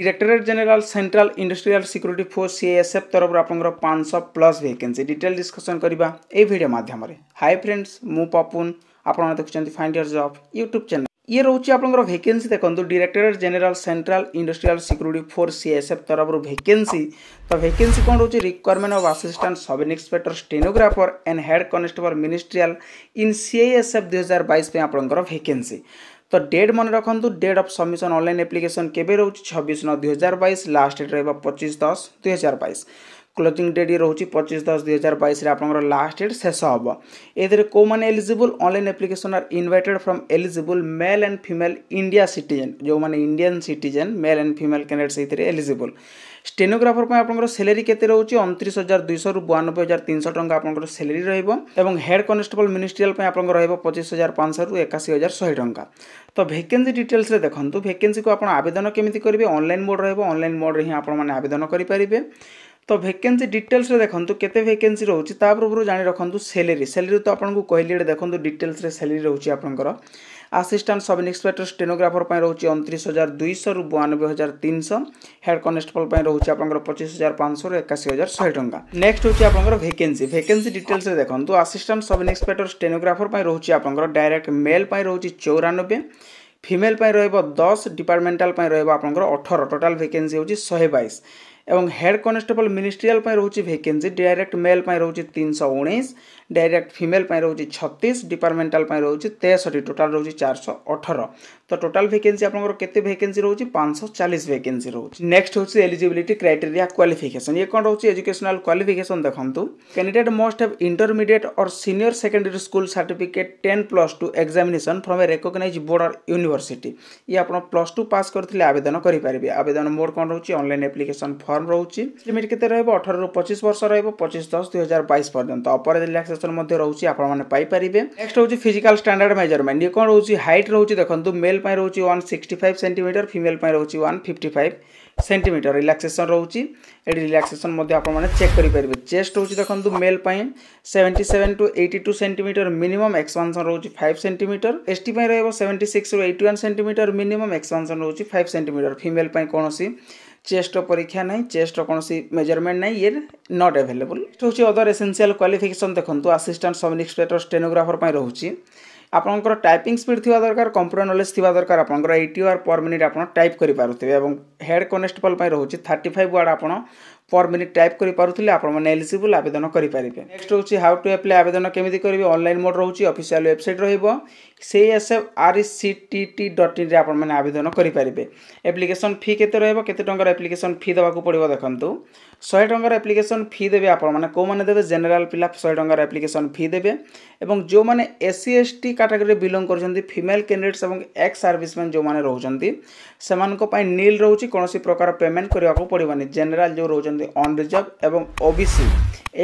directorate general central industrial security force CISF তরফ আপনার পাঁচশো প্লস ভ্যাকেন্সি ডিটেল ডিসকসন করা এই ভিডিও মাধ্যমে হাই ফ্রেন্ডস মু পপুন আপনারা দেখছেন find your job YouTube channel ইয়ে রয়েছে আপনার ভ্যাকেন্সি দেখুন directorate general central industrial security force CISF তরফ ভ্যাকেন্সি তো ভ্যাকেন্সি কম রয়েছে requirement of assistant sub inspector stenographer and head constable ministerial in CISF দুই হাজার বাইশ আপনার ভ্যাকেন্সি तो डेट मन date of submission online application केवरह छब्बिस नौ दुई हजार लास्ट डेट र 25 दस दुई हजार ক্লোজিং ডেଟ୍ ରହୁଛି ପଚିଶ ଦଶ ଦୁଇ ହଜାର ବାଇଶରେ ଆପଣଙ୍କର ଲାଷ୍ଟ ଡେଟ୍ ଶେଷ ହେବ ଏଥିରେ କେଉଁମାନେ eligible online application are invited from eligible male and female India citizen ଯେଉଁମାନେ Indian citizen male and female candidate ସେଇଥିରେ ଏଲିଜିବୁଲ୍ ଷ୍ଟେନୋଗ୍ରାଫର ପାଇଁ ଆପଣଙ୍କର ସେଲେରୀ କେତେ ରହୁଛି ଅଣତିରିଶ ହଜାର ଦୁଇଶହରୁ ବୟାନବେ ହଜାର ତିନିଶହ ଟଙ୍କା ଆପଣଙ୍କର ସେଲେରୀ ରହିବ ଏବଂ ହେଡ୍ କନେଷ୍ଟେବଲ ମିନିଷ୍ଟ୍ରିଆଲ ପାଇଁ ଆପଣଙ୍କର ରହିବ ପଚିଶ ହଜାର ପାଞ୍ଚଶହରୁ ଏକାଅଶୀ ହଜାର ଶହେ ଟଙ୍କା ତ ଭେକେନ୍ସି ଡିଟେଲ୍ସରେ ଦେଖନ୍ତୁ ଭେକେନ୍ସିକୁ ଆପଣ ଆବେଦନ କେମିତି କରିବେ ଅନଲାଇନ୍ ମୋଡ଼୍ ରହିବ ଅନଲାଇନ୍ ମୋଡ଼୍ରେ ହିଁ ଆପଣମାନେ ଆବେଦନ କରିପାରିବେ ତ ଭେକେନ୍ସି ଡିଟେଲ୍ସରେ ଦେଖନ୍ତୁ କେତେ ଭେକେନ୍ସି ରହୁଛି ତା ପୂର୍ବରୁ ଜାଣି ରଖନ୍ତୁ ସେଲେରୀ ସେଲେରୀ ତ ଆପଣଙ୍କୁ କହିଲି ଏଠି ଦେଖନ୍ତୁ ଡିଟେଲ୍ସରେ ସେଲେରୀ ରହୁଛି ଆପଣଙ୍କର ଆସିଷ୍ଟାଣ୍ଟ ସବ୍ ଇନ୍ସପେକ୍ଟର ଷ୍ଟେନୋଗ୍ରାଫର ପାଇଁ ରହୁଛି ଅଣତିରିଶ ହଜାର ଦୁଇଶହରୁ ବୟାନବେ ହଜାର ତିନିଶହ ହେଡ୍ କନେଷ୍ଟବଳ ପାଇଁ ରହୁଛି ଆପଣଙ୍କର ପଚିଶ ହଜାର ପାଞ୍ଚଶହରୁ ଏକାଅଶୀ ହଜାର ଶହେ ଟଙ୍କା ନେକ୍ସଟ ହେଉଛି ଆପଣଙ୍କର ଭେକେନ୍ସି ଭେକେନ୍ସି ଡିଟେଲ୍ସରେ ଦେଖନ୍ତୁ ଆସିଷ୍ଟାଣ୍ଟ ସବ୍ ଇନ୍ସପେକ୍ଟର ଷ୍ଟେନୋଗ୍ରାଫର ପାଇଁ ରହୁଛି ଆପଣଙ୍କର ଡାଇରେକ୍ଟ ମେଲ୍ ପାଇଁ ରହୁଛି ଚଉରାନବେ ଫିମେଲ୍ ପାଇଁ ରହିବ ଦଶ ଡିପାର୍ଟମେଣ୍ଟାଲ୍ ପାଇଁ ରହିବ ଆପଣଙ୍କର ଅଠର ଟୋଟାଲ୍ ଭେକେନ୍ସି ହେଉଛି ଶହେ ବାଇଶ এবং ହେଡ୍ କନେଷ୍ଟେବଲ ମିନିଷ୍ଟ୍ରିଆଲ ପାଇଁ ରହୁଛି ଭେକେନ୍ସି ଡାଇରେକ୍ଟ ମେଲ୍ ପାଇଁ ରହୁଛି ତିନିଶହ ଉଣେଇଶ डायरेक्ट फिमेल रोचे छत्तीस डिपार्टमेंटाल रोज तेसठी टोटाल रोच चार शौ अठर तो टोटाल भेकेन्सी आप भैकेन्सी रही पाँच सौ चालीस भेके रही नेक्स्ट हूँ एलिजिलिटी क्राइटेरिया क्वाफिकेसन ये कौन रोचे एजुकेशनल क्वाफिकेसन देखो कैंडिडेट मस्ट हाव इंटरमीडिएट और senior secondary school certificate ten plus two examination from a recognise board और ये आप प्लस टू पास करते आवेदन करेंगे आवेदन मोड कौन रोचे अनलाइन एप्लिकेसन फर्म रोचे लिमिट के अठर रु पचिश वर्ष रचिश दस दुई हजार बैस पर्यटन अपर रिलाक्सेसन ক্वेश्चन মধ্যে রয়েছে আপনার পাইপারে নেক্সট রয়েছে ফিজিকাল স্ট্যান্ডার্ড মেজরমেন্ট ইয়ে কম রয়েছে হাইট রয়েছে দেখুন মেল রয়েছে one sixty five centimetre female রয়েছে one fifty five centimetre relaxation রয়েছে এটি রিলাক্সেসন মধ্যে আপনার চেক করে পারবে চেস্ট রয়েছে দেখুন male seventy seven to eighty two centimetre minimum expansion রয়েছে ফাইভ সেটিমিটর এসটি রহব সেভেন্টি সিক্স রু eighty one centimetre minimum expansion রয়েছে ফাইভ সেটিমিটর ফিমেল কোণী চেস্টর পরীক্ষা না চেস্টর কোণী মেজরমেন্ট না ইয়ে নট এভেলেবল হচ্ছে অদর এসেনসিয়াল কোয়ালিফিকেসন দেখুন আসিষ্টাট সব ইন্সপেক্টর স্টেনোগ্রাফর রয়েছে ଆପଣଙ୍କର ଟାଇପିଂ ସ୍ପିଡ୍ ଥିବା ଦରକାର କମ୍ପ୍ୟୁଟର ନଲେଜ୍ ଥିବା ଦରକାର ଆପଣଙ୍କର ଏଇଟି ୱାର୍ ପର୍ ମିନିଟ୍ ଆପଣ ଟାଇପ୍ କରିପାରୁଥିବେ ଏବଂ ହେଡ଼୍ କନେଷ୍ଟବଲ୍ ପାଇଁ ରହୁଛି ଥାର୍ଟି ଫାଇଭ୍ ୱାର୍ଡ଼ ଆପଣ ପର୍ ମିନିଟ୍ ଟାଇପ୍ କରିପାରୁଥିଲେ ଆପଣମାନେ ଏଲିଜିବୁଲ୍ ଆବେଦନ କରିପାରିବେ ନେକ୍ସଟ ହେଉଛି ହାଉ ଟୁ ଆପ୍ଲାଏ ଆବେଦନ କେମିତି କରିବେ ଅନଲାଇନ୍ ମୋଡ଼ ରହୁଛି ଅଫିସିଆଲ୍ ୱେବସାଇଟ୍ ରହିବ ସେଇ S F R C T T dot ଇନ୍ରେ ଆପଣମାନେ ଆବେଦନ କରିପାରିବେ ଆପ୍ଲିକେସନ୍ ଫି କେତେ ରହିବ କେତେ ଟଙ୍କାର ଆପ୍ଲିକେସନ୍ ଫି ଦେବାକୁ ପଡ଼ିବ ଦେଖନ୍ତୁ ଶହେ ଟଙ୍କାର ଆପ୍ଲିକେସନ୍ ଫି ଦେବେ ଆପଣମାନେ କେଉଁମାନେ ଦେବେ ଜେନେରାଲ୍ ପିଲା ଶହେ ଟଙ୍କାର ଆପ୍ଲିକେସନ୍ ଫି ଦେବେ ଏବଂ ଯେଉଁମାନେ S C S T category belong कर फिमेल कैंडिडेट्स और एक्स सर्विसमैन जो मैंने रोचे नील रोच कौन प्रकार पेमेंट करवाक पड़वानी जेनेल जो रोज अनरिजर्व और ओ बी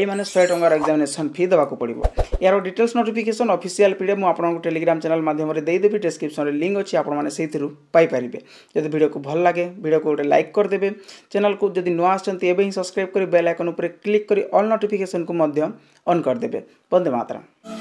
मैंने शहे टकर एक्जामेसन फी देवाक पड़ो यार डिटेल्स नोटिफिकेशन अफिसील पीडे आप टेलीग्राम चैनल मध्यम देदेवि डिस्क्रिप्सन में लिंक अच्छी आपरिपे जदि भिड को भल लगे भिडियो को गोटे लाइक करदे चैनल को जब नुआ आसे ही सब्सक्राइब कर बेल आइकन क्लिक करल अल् नोटिफिकेसन को मध्य अन्देबे बंदे मात्रा